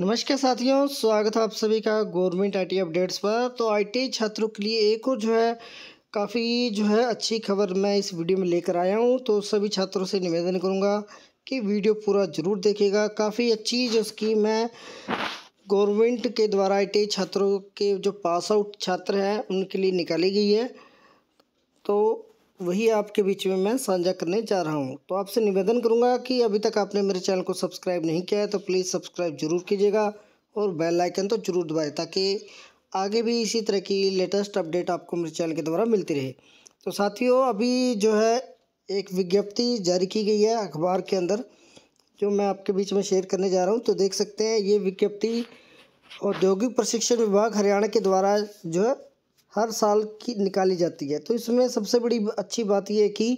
नमस्कार साथियों स्वागत है आप सभी का गवर्नमेंट आईटी अपडेट्स पर तो आईटी छात्रों के लिए एक और जो है काफ़ी जो है अच्छी खबर मैं इस वीडियो में लेकर आया हूं तो सभी छात्रों से निवेदन करूंगा कि वीडियो पूरा ज़रूर देखेगा काफ़ी अच्छी जो स्कीम है गवर्नमेंट के द्वारा आई छात्रों के जो पास आउट छात्र हैं उनके लिए निकाली गई है तो वही आपके बीच में मैं साझा करने जा रहा हूँ तो आपसे निवेदन करूँगा कि अभी तक आपने मेरे चैनल को सब्सक्राइब नहीं किया है तो प्लीज़ सब्सक्राइब जरूर कीजिएगा और बेल आइकन तो जरूर दबाए ताकि आगे भी इसी तरह की लेटेस्ट अपडेट आपको मेरे चैनल के द्वारा मिलती रहे तो साथियों अभी जो है एक विज्ञप्ति जारी की गई है अखबार के अंदर जो मैं आपके बीच में शेयर करने जा रहा हूँ तो देख सकते हैं ये विज्ञप्ति औद्योगिक प्रशिक्षण विभाग हरियाणा के द्वारा जो है हर साल की निकाली जाती है तो इसमें सबसे बड़ी अच्छी बात यह है कि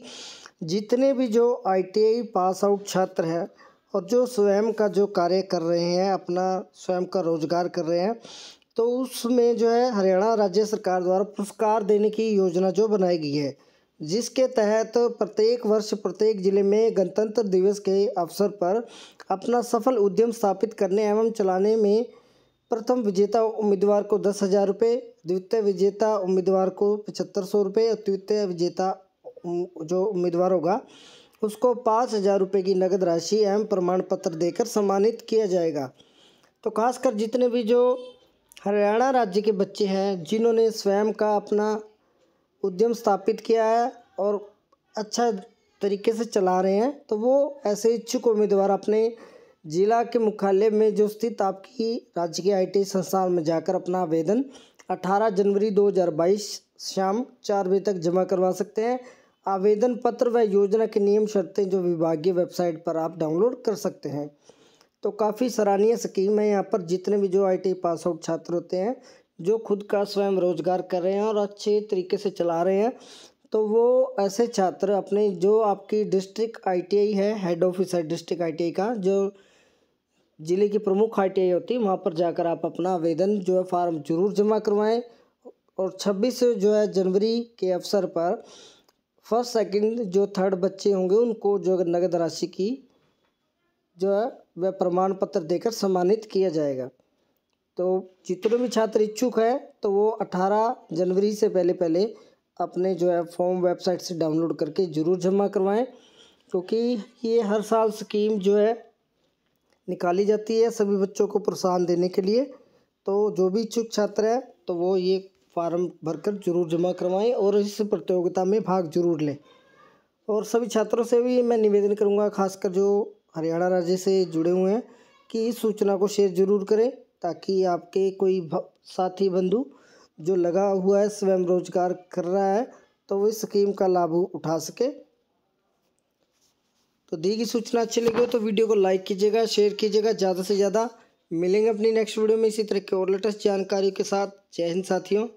जितने भी जो आईटीआई पास आउट छात्र हैं और जो स्वयं का जो कार्य कर रहे हैं अपना स्वयं का रोजगार कर रहे हैं तो उसमें जो है हरियाणा राज्य सरकार द्वारा पुरस्कार देने की योजना जो बनाई गई है जिसके तहत प्रत्येक वर्ष प्रत्येक जिले में गणतंत्र दिवस के अवसर पर अपना सफल उद्यम स्थापित करने एवं चलाने में प्रथम विजेता उम्मीदवार को दस हज़ार रुपये द्वितीय विजेता उम्मीदवार को पचहत्तर सौ रुपये और तृतीय विजेता जो उम्मीदवार होगा उसको पाँच हज़ार रुपये की नगद राशि एवं प्रमाण पत्र देकर सम्मानित किया जाएगा तो खासकर जितने भी जो हरियाणा राज्य के बच्चे हैं जिन्होंने स्वयं का अपना उद्यम स्थापित किया है और अच्छा तरीके से चला रहे हैं तो वो ऐसे इच्छुक उम्मीदवार अपने जिला के मुख्यालय में जो स्थित आपकी राज्य के आई टी संस्थान में जाकर अपना आवेदन 18 जनवरी 2022 शाम चार बजे तक जमा करवा सकते हैं आवेदन पत्र व योजना के नियम शर्तें जो विभागीय वेबसाइट पर आप डाउनलोड कर सकते हैं तो काफ़ी सराहनीय स्कीम है यहाँ पर जितने भी जो आईटी पास आउट छात्र होते हैं जो खुद का स्वयं रोजगार कर रहे हैं और अच्छे तरीके से चला रहे हैं तो वो ऐसे छात्र अपने जो आपकी डिस्ट्रिक्ट आईटीआई है हेड ऑफिस है डिस्ट्रिक्ट आईटीआई का जो ज़िले की प्रमुख आई टी होती है वहाँ पर जाकर आप अपना आवेदन जो है फार्म जरूर जमा करवाएं और 26 जो है जनवरी के अवसर पर फर्स्ट सेकंड जो थर्ड बच्चे होंगे उनको जो नगद राशि की जो है वह प्रमाण पत्र देकर सम्मानित किया जाएगा तो जितने भी छात्र इच्छुक है तो वो 18 जनवरी से पहले पहले अपने जो है फॉर्म वेबसाइट से डाउनलोड करके ज़रूर जमा करवाएँ क्योंकि ये हर साल स्कीम जो है निकाली जाती है सभी बच्चों को प्रोत्साहन देने के लिए तो जो भी इच्छुक छात्र है तो वो ये फार्म भरकर जरूर जमा करवाएं और इस प्रतियोगिता में भाग जरूर लें और सभी छात्रों से भी मैं निवेदन करूंगा खासकर जो हरियाणा राज्य से जुड़े हुए हैं कि इस सूचना को शेयर जरूर करें ताकि आपके कोई साथी बंधु जो लगा हुआ है स्वयं रोजगार कर रहा है तो वो इस स्कीम का लाभ उठा सके तो दी गई सूचना अच्छी लगी हो तो वीडियो को लाइक कीजिएगा शेयर कीजिएगा ज़्यादा से ज़्यादा मिलेंगे अपनी नेक्स्ट वीडियो में इसी तरह के और लेटेस्ट जानकारी के साथ जय हिंद साथियों